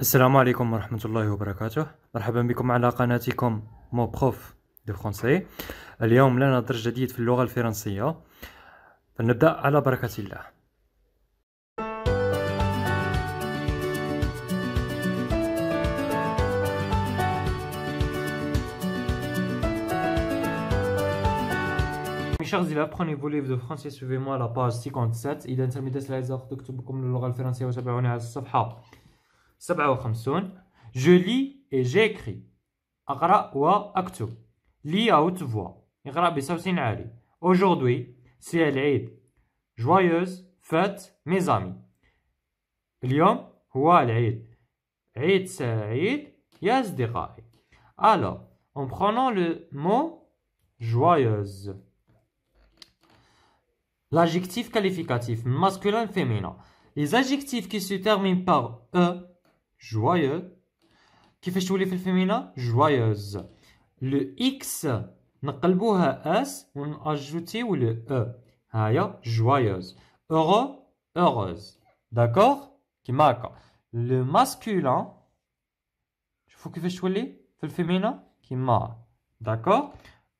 السلام عليكم ورحمة الله وبركاته مرحبا بكم على قناتكم مو بخوف دو فرونسي اليوم لنا درس جديد في اللغة الفرنسية فلنبدأ على بركة الله Mes chers أبخوني prenez vos livres de français, suivez-moi à la page 57. إذا تلميذات الأعزاء تكتب لكم للغة الفرنسية وتابعوني على الصفحة Je lis et j'écris. Lis à haute Aujourd'hui, c'est l'Aïd. Joyeuse fête, mes amis. Alors, en prenant le mot joyeuse. L'adjectif qualificatif masculin féminin. Les adjectifs qui se terminent par e joyeux. كيفاش تولي في féminin? joyeuse le x نقلبوها s ou le e joyeuse heureux heureuse d'accord Qui هكا le masculin شوفوا كيفاش تولي féminin? Qui m'a. d'accord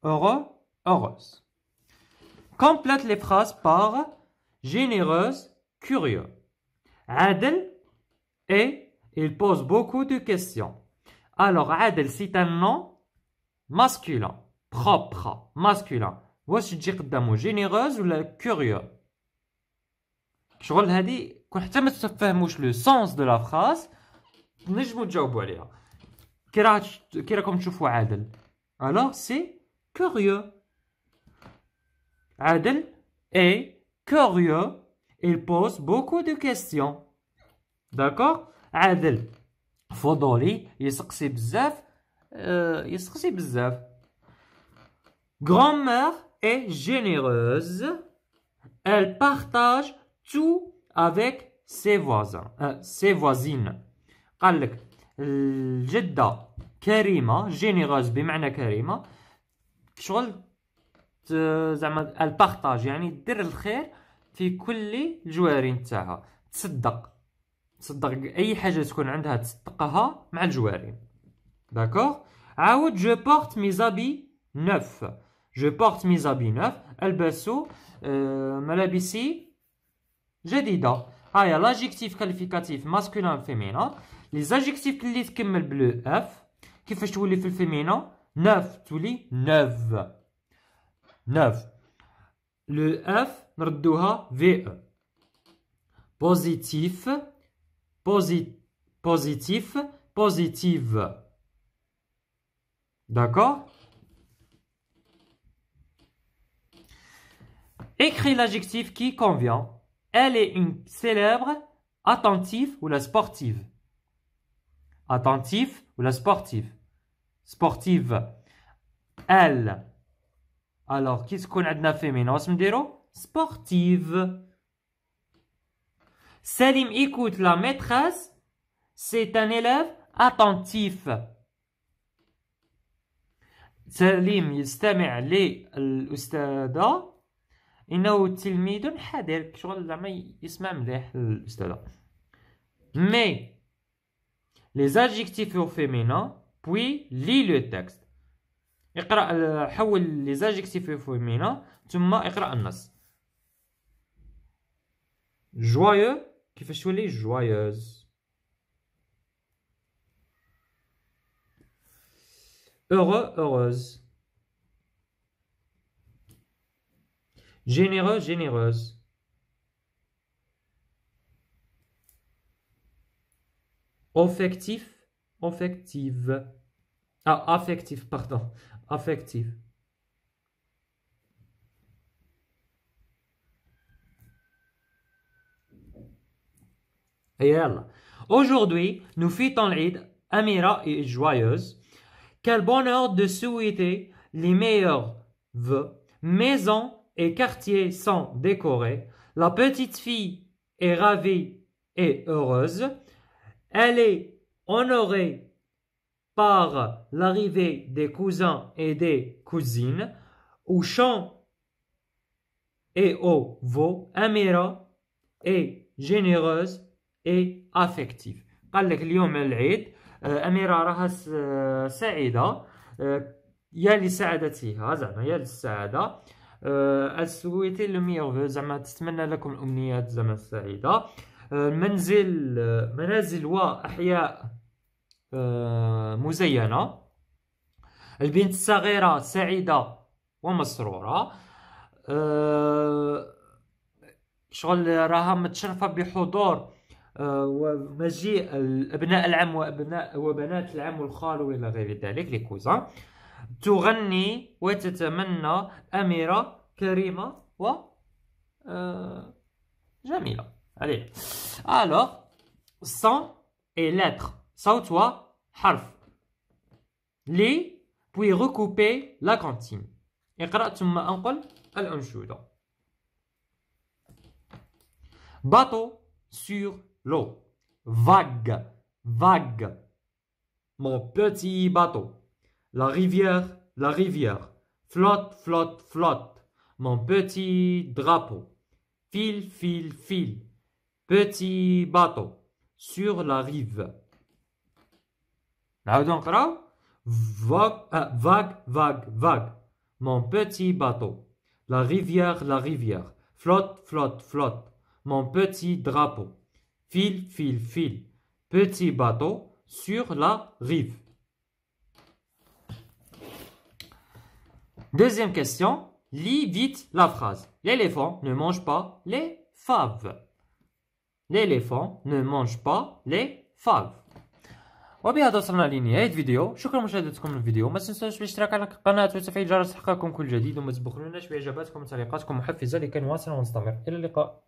heureux heureuse complète les phrases par généreuse curieux Adel et il pose beaucoup de questions. Alors, Adel, c'est un nom masculin, propre, masculin. voici tu suggérer d'un mot généreux ou le curieux. Je dire que ça fait mouche le sens de la phrase. Je vais me dire, qu'est-ce que Adel? Alors, c'est curieux. Adel est curieux. Il pose beaucoup de questions. D'accord? عادل فضولي يسقسي بزاف أه يسقسي بزاف grand اي جينيروز ال بارطاج تو افيك سي فوازان سي فوازين قال لك الجده كريمه جينيروز بمعنى كريمه شغل زعما البارطاج يعني دير الخير في كل الجوارين تاعها تصدق تصدق اي حاجه تكون عندها تصدقها مع الجواري داكوغ عاود جو بورت ميزابي نوف جو بورت ميزابي نوف البسو آه، ملابسي جديده هايا لاجيكتيف كاليفيكاتيف ماسكولان فيمينا لي زاجيكتيف اللي تكمل بلو اف كيفاش تولي في الفيمينا نوف تولي نوف نوف لو اف نردوها في او بوزيتيف positif, positive. D'accord Écris l'adjectif qui convient. Elle est une célèbre, attentive ou la sportive. Attentive ou la sportive. Sportive. Elle. Alors, qu'est-ce qu'on a de féminin Sportive. Salim écoute la maîtresse. C'est un élève attentif. Salim يستمع للأستاذة إنه تلميذ حذر شغل زعما يسمع مليح الأستاذة مي les adjectifs au féminin puis lis le texte اقرأ حول les adjectifs au féminin ثم اقرأ النص joyeux qui fait تولي joyeuse heureux heureuse généreux généreuse affectif affective ah affectif pardon affectif Et Aujourd'hui, nous fêtons l'Eid Amira et joyeuse. Quel bonheur de souhaiter les meilleurs vœux. Maisons et quartiers sont décorés. La petite fille est ravie et heureuse. Elle est honorée par l'arrivée des cousins et des cousines. Au chant et au veau, Amira est généreuse اي افكتيف قال لك اليوم العيد آه، اميره راها آه، سعيده آه، يا لسعادتها زعما يا للسعاده السويتي لو ميرفو زعما تتمنى لكم امنيات زعما سعيده منزل منازل واحياء مزينه البنت الصغيره سعيده ومسروره شغل راها متشرفه بحضور ومجيء ابناء العم وابناء وبنات العم والخال والى غير ذلك لي كوزان تغني وتتمنى اميره كريمه و آه، جميله عليه الوغ سون اي لتر صوت وحرف لي بوي ريكوبي لا كانتين اقرا ثم انقل الانشوده باطو sur l'eau. Vague, vague. Mon petit bateau. La rivière, la rivière. Flotte, flotte, flotte. Mon petit drapeau. Fil, fil, fil. Petit bateau. Sur la rive. Vague, euh, vague, vague, vague. Mon petit bateau. La rivière, la rivière. Flotte, flotte, flotte. Mon petit drapeau fil, fil, fil, petit bateau sur la rive. Deuxième question, lis vite la phrase. L'éléphant ne mange pas les faves. L'éléphant ne mange pas les faves. وبهذا وصلنا لنهاية الفيديو شكرا لمشاهدتكم الفيديو ما تنسوش الاشتراك على القناة وتفعيل جرس حقكم كل جديد وما تبخلوناش بإعجاباتكم وتعليقاتكم محفزة لكي نواصل ونستمر إلى اللقاء